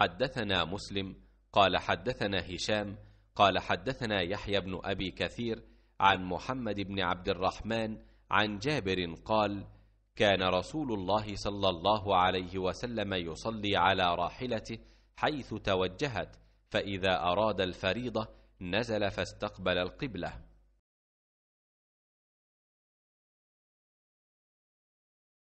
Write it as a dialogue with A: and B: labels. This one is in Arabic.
A: حدثنا مسلم قال حدثنا هشام قال حدثنا يحيى بن ابي كثير عن محمد بن عبد الرحمن عن جابر قال كان رسول الله صلى الله عليه وسلم يصلي على راحلته حيث توجهت فاذا اراد الفريضه نزل فاستقبل القبله